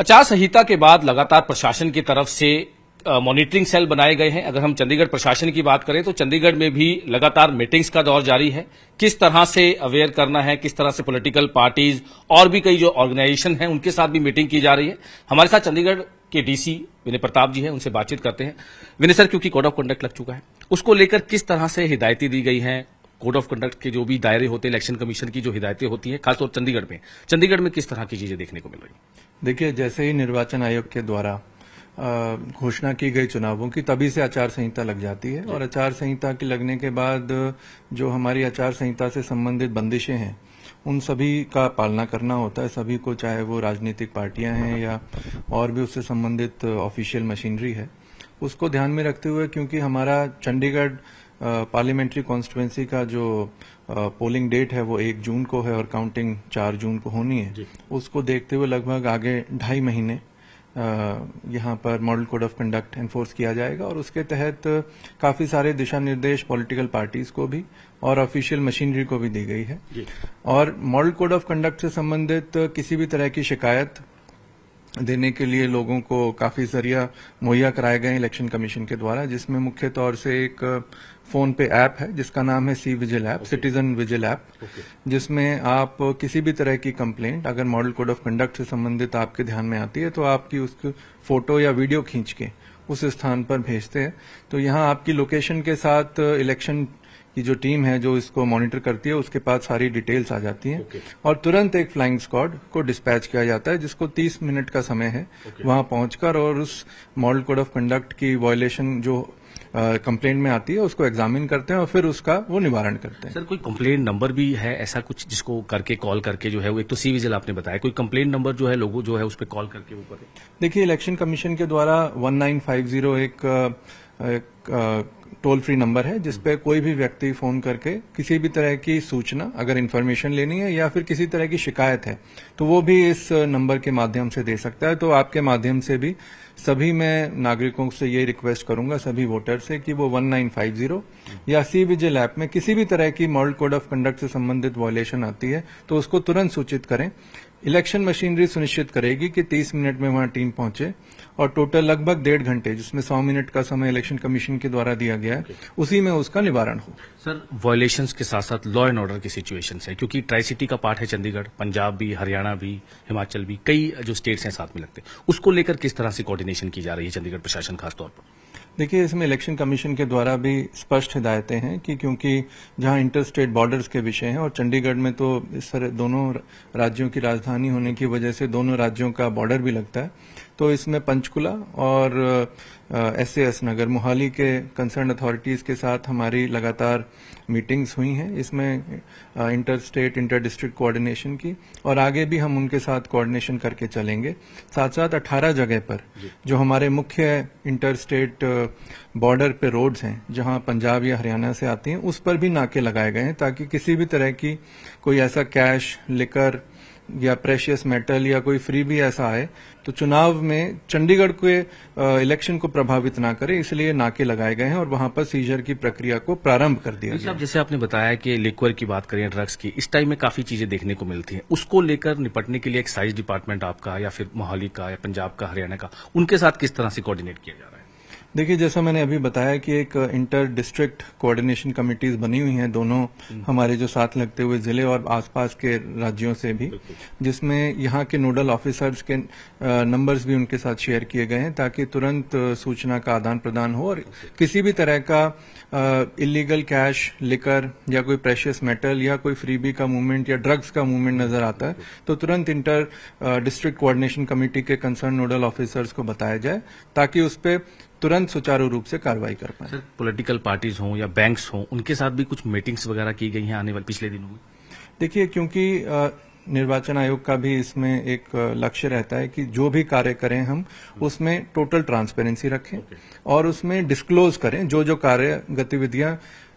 आचार संहिता के बाद लगातार प्रशासन की तरफ से मॉनिटरिंग सेल बनाए गए हैं अगर हम चंडीगढ़ प्रशासन की बात करें तो चंडीगढ़ में भी लगातार मीटिंग्स का दौर जारी है किस तरह से अवेयर करना है किस तरह से पॉलिटिकल पार्टीज और भी कई जो ऑर्गेनाइजेशन हैं उनके साथ भी मीटिंग की जा रही है हमारे साथ चंडीगढ़ के डीसी विनय प्रताप जी हैं उनसे बातचीत करते हैं विनय सर क्योंकि कोड ऑफ कंडक्ट लग चुका है उसको लेकर किस तरह से हिदायतें दी गई हैं कोड ऑफ कंडक्ट के जो भी दायरे होते हैं इलेक्शन कमीशन की जो हिदायतें होती हैं खासतौर चंडीगढ़ में चंडीगढ़ में किस तरह की चीजें देखने को मिल रही देखिए जैसे ही निर्वाचन आयोग के द्वारा घोषणा की गई चुनावों की तभी से आचार संहिता लग जाती है और आचार संहिता के लगने के बाद जो हमारी आचार संहिता से संबंधित बंदिशें हैं उन सभी का पालना करना होता है सभी को चाहे वो राजनीतिक पार्टियां हैं या और भी उससे संबंधित ऑफिशियल मशीनरी है उसको ध्यान में रखते हुए क्योंकि हमारा चंडीगढ़ पार्लियामेंट्री कॉन्स्टिट्यूंसी का जो पोलिंग डेट है वो एक जून को है और काउंटिंग चार जून को होनी है उसको देखते हुए लगभग आगे ढाई महीने यहाँ पर model code of conduct enforce किया जाएगा और उसके तहत काफी सारे दिशा निर्देश पॉलिटिकल पार्टीज को भी और ऑफिशियल मशीनरी को भी दी गई है और मॉडल कोड ऑफ कंडक्ट से संबंधित किसी भी तरह की शिकायत देने के लिए लोगों को काफी जरिया मुहैया कराए गए इलेक्शन कमीशन के द्वारा जिसमें मुख्य तौर से एक फोन पे ऐप है जिसका नाम है C vigil app citizen vigil app जिसमें आप किसी भी तरह की कंप्लेंट अगर मॉडल कोड ऑफ कंडक्ट से संबंधित आपके ध्यान में आती है तो आपकी उसकी फोटो या वीडियो खींच के उस स्थान पर भेजते हैं तो यहाँ आपकी लोकेशन के साथ इलेक्शन की जो टीम है जो इसको मॉनिटर करती है उसके पास सारी डिटेल्स आ जाती हैं okay. और तुरंत एक फ्लाइंग स्क्वाड को डिस्पैच किया जाता है जिसको 30 मिनट का समय है okay. वहां पहुंचकर और उस मॉडल कोड ऑफ कंडक्ट की वायोलेशन जो कंप्लेंट uh, में आती है उसको एग्जामिन करते हैं और फिर उसका वो निवारण करते हैं सर कोई कंप्लेंट नंबर भी है ऐसा कुछ जिसको करके कॉल करके जो है वो एक तो सी विजिल आपने बताया कोई कंप्लेंट नंबर जो है लोगों जो है उस पर कॉल करके वो करें देखिए इलेक्शन कमीशन के द्वारा 1950 एक uh, टोल फ्री नंबर है जिसपे कोई भी व्यक्ति फोन करके किसी भी तरह की सूचना अगर इन्फॉर्मेशन लेनी है या फिर किसी तरह की शिकायत है तो वो भी इस नंबर के माध्यम से दे सकता है तो आपके माध्यम से भी सभी मैं नागरिकों से ये रिक्वेस्ट करूंगा सभी वोटर से कि वो 1950 या सी विजिल ऐप में किसी भी तरह की मॉडल कोड ऑफ कंडक्ट से संबंधित वॉयलेशन आती है तो उसको तुरंत सूचित करें इलेक्शन मशीनरी सुनिश्चित करेगी कि 30 मिनट में वहां टीम पहुंचे और टोटल लगभग डेढ़ घंटे जिसमें 100 मिनट का समय इलेक्शन कमीशन के द्वारा दिया गया है उसी में उसका निवारण हो सर वायलेशन के साथ साथ लॉ एंड ऑर्डर की सिचुएशन है क्योंकि ट्राई सिटी का पार्ट है चंडीगढ़ पंजाब भी हरियाणा भी हिमाचल भी कई जो स्टेट्स हैं साथ में लगते हैं उसको लेकर किस तरह से कोऑर्डिनेशन की जा रही है चंडीगढ़ प्रशासन खासतौर पर देखिए इसमें इलेक्शन कमीशन के द्वारा भी स्पष्ट हिदायतें हैं कि क्योंकि जहां इंटर स्टेट बॉर्डर्स के विषय हैं और चंडीगढ़ में तो इस तरह दोनों राज्यों की राजधानी होने की वजह से दोनों राज्यों का बॉर्डर भी लगता है तो इसमें पंचकुला और S A S Nagar Mohali के कंसर्न अथॉरिटीज़ के साथ हमारी लगातार मीटिंग्स हुई हैं इसमें inter state inter district coordination की और आगे भी हम उनके साथ कोऑर्डिनेशन करके चलेंगे साथ साथ अट्ठारह जगह पर जो हमारे मुख्य इंटर स्टेट बॉर्डर पे रोड्स हैं जहां पंजाब या हरियाणा से आती हैं उस पर भी नाके लगाए गए हैं ताकि किसी भी तरह की कोई ऐसा कैश लेकर या प्रेशियस मेटल या कोई फ्री भी ऐसा आए तो चुनाव में चंडीगढ़ के इलेक्शन को प्रभावित ना करे इसलिए नाके लगाए गए हैं और वहां पर सीजर की प्रक्रिया को प्रारंभ कर दिया गया जैसे आपने बताया कि लिक्वर की बात करें ड्रग्स की इस टाइम में काफी चीजें देखने को मिलती हैं उसको लेकर निपटने के लिए एक्साइज डिपार्टमेंट आपका या फिर मोहाली का या पंजाब का हरियाणा का उनके साथ किस तरह से कोऑर्डिनेट किया जा रहा है देखिए जैसा मैंने अभी बताया कि एक इंटर डिस्ट्रिक्ट कोऑर्डिनेशन कमिटीज बनी हुई हैं दोनों हम्म। हमारे जो साथ लगते हुए जिले और आसपास के राज्यों से भी जिसमें यहाँ के नोडल ऑफिसर्स के नंबर्स भी उनके साथ शेयर किए गए हैं ताकि तुरंत सूचना का आदान प्रदान हो और किसी भी तरह का इलीगल कैश लेकर या कोई प्रेशियस मेटल या कोई फ्रीबी का मूवमेंट या ड्रग्स का मूवमेंट नजर आता है तो तुरंत इंटर डिस्ट्रिक्ट कोऑर्डिनेशन कमेटी के कंसर्न नोडल ऑफिसर्स को बताया जाए ताकि उस पर तुरंत सुचारू रूप से कार्रवाई कर पाए पोलिटिकल पॉलिटिकल पार्टीज हों या बैंक्स हों उनके साथ भी कुछ मीटिंग्स वगैरह की गई हैं आने वाले पिछले दिनों में देखिए क्योंकि निर्वाचन आयोग का भी इसमें एक लक्ष्य रहता है कि जो भी कार्य करें हम हम्म। उसमें टोटल ट्रांसपेरेंसी रखें और उसमें डिस्क्लोज करें जो जो कार्य गतिविधियां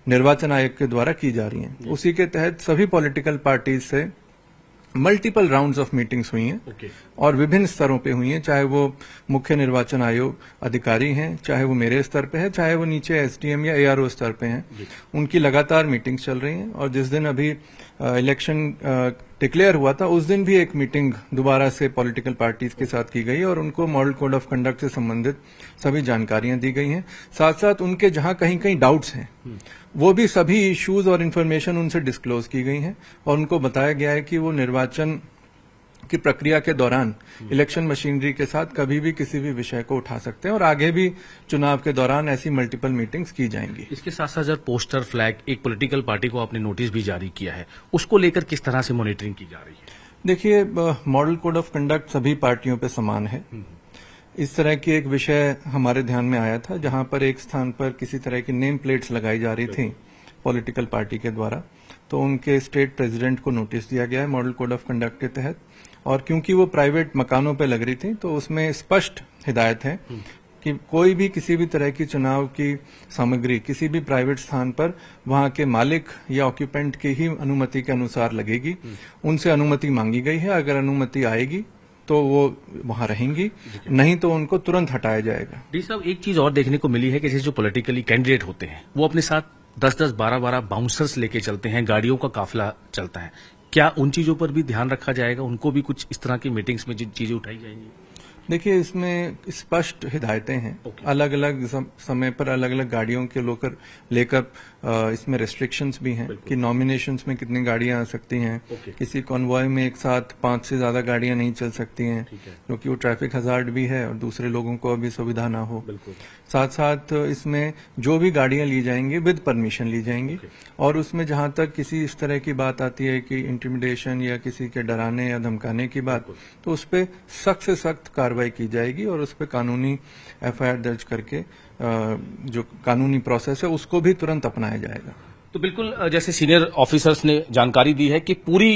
निर्वाचन आयोग के द्वारा की जा रही हैं उसी के तहत सभी पॉलिटिकल पार्टीज से मल्टीपल राउंड्स ऑफ मीटिंग्स हुई हैं okay. और विभिन्न स्तरों पे हुई हैं चाहे वो मुख्य निर्वाचन आयोग अधिकारी हैं चाहे वो मेरे स्तर पे है चाहे वो नीचे एसडीएम या एआरओ स्तर पे हैं उनकी लगातार मीटिंग्स चल रही हैं और जिस दिन अभी इलेक्शन डिक्लेयर हुआ था उस दिन भी एक मीटिंग दोबारा से पॉलिटिकल पार्टीज के साथ की गई और उनको मॉडल कोड ऑफ कंडक्ट से संबंधित सभी जानकारियां दी गई हैं साथ साथ उनके जहां कहीं कहीं डाउट्स हैं वो भी सभी इश्यूज और इन्फॉर्मेशन उनसे डिस्क्लोज की गई हैं और उनको बताया गया है कि वो निर्वाचन की प्रक्रिया के दौरान इलेक्शन मशीनरी के साथ कभी भी किसी भी विषय को उठा सकते हैं और आगे भी चुनाव के दौरान ऐसी मल्टीपल मीटिंग्स की जाएंगी इसके साथ साथ जब पोस्टर फ्लैग एक पोलिटिकल पार्टी को आपने नोटिस भी जारी किया है उसको लेकर किस तरह से मॉनिटरिंग की जा रही है देखिए मॉडल कोड ऑफ कंडक्ट सभी पार्टियों पर समान है हम्म। इस तरह की एक विषय हमारे ध्यान में आया था जहां पर एक स्थान पर किसी तरह की नेम प्लेट्स लगाई जा रही थी पॉलिटिकल पार्टी के द्वारा तो उनके स्टेट प्रेसिडेंट को नोटिस दिया गया है मॉडल कोड ऑफ कंडक्ट के तहत और क्योंकि वो प्राइवेट मकानों पर लग रही थी तो उसमें स्पष्ट हिदायत है हम्म। कि कोई भी किसी भी तरह की चुनाव की सामग्री किसी भी प्राइवेट स्थान पर वहां के मालिक या ऑक्यूपेंट की ही अनुमति के अनुसार लगेगी हम्म। उनसे अनुमति मांगी गई है अगर अनुमति आएगी तो वो वहां रहेंगी नहीं तो उनको तुरंत हटाया जाएगा डी साहब एक चीज और देखने को मिली है कि जैसे जो पॉलिटिकली कैंडिडेट होते हैं वो अपने साथ दस दस बारह बारह बाउंसर्स लेके चलते हैं गाड़ियों का काफिला चलता है क्या उन चीजों पर भी ध्यान रखा जाएगा उनको भी कुछ इस तरह की मीटिंग्स में जिन चीजें उठाई जाएंगी देखिए इसमें स्पष्ट हिदायतें हैं okay. अलग अलग समय पर अलग अलग गाड़ियों के लोकर लेकर इसमें रेस्ट्रिक्शंस भी हैं कि नॉमिनेशंस में कितनी गाड़ियां आ सकती हैं okay. किसी कॉन्वॉय में एक साथ पांच से ज्यादा गाड़ियां नहीं चल सकती हैं क्योंकि है। वो ट्रैफिक हजार्ड भी है और दूसरे लोगों को अभी सुविधा ना हो साथ साथ इसमें जो भी गाड़ियां ली जाएंगी विद परमिशन ली जाएंगी और उसमें जहां तक किसी इस तरह की बात आती है कि इंटीमिडेशन या किसी के डराने या धमकाने की बात तो उस पर सख्त से सख्त कार्रवाई कार्रवाई की जाएगी और उस पर कानूनी एफआईआर दर्ज करके जो कानूनी प्रोसेस है उसको भी तुरंत अपनाया जाएगा तो बिल्कुल जैसे सीनियर ऑफिसर्स ने जानकारी दी है कि पूरी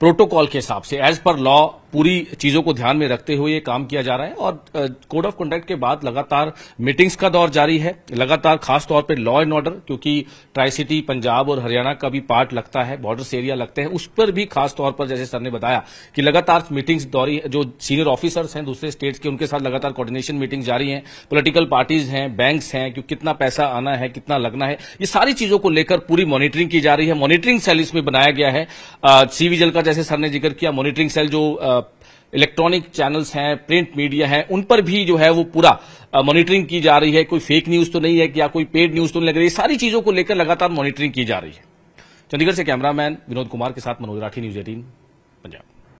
प्रोटोकॉल के हिसाब से एज पर लॉ पूरी चीजों को ध्यान में रखते हुए ये काम किया जा रहा है और कोड ऑफ कंडक्ट के बाद लगातार मीटिंग्स का दौर जारी है लगातार खासतौर पर लॉ एंड ऑर्डर क्योंकि ट्राई सिटी पंजाब और हरियाणा का भी पार्ट लगता है बॉर्डर एरिया लगते हैं उस पर भी खासतौर पर जैसे सर ने बताया कि लगातार मीटिंग्स दौरी जो सीनियर ऑफिसर्स हैं दूसरे स्टेट्स के उनके साथ लगातार कोऑर्डिनेशन मीटिंग जारी हैं पोलिटिकल पार्टीज हैं बैंक हैं कि कितना पैसा आना है कितना लगना है ये सारी चीजों को लेकर पूरी मॉनिटरिंग की जा रही है मॉनिटरिंग सेल इसमें बनाया गया है सी का जैसे सर ने जिक्र किया मॉनिटरिंग सेल जो आ, इलेक्ट्रॉनिक चैनल्स हैं प्रिंट मीडिया है उन पर भी जो है वो पूरा मॉनिटरिंग की जा रही है कोई फेक न्यूज तो नहीं है क्या कोई पेड न्यूज तो नहीं लग रही सारी चीजों को लेकर लगातार मॉनिटरिंग की जा रही है चंडीगढ़ से कैमरामैन विनोद कुमार के साथ मनोज राठी न्यूज एटीन पंजाब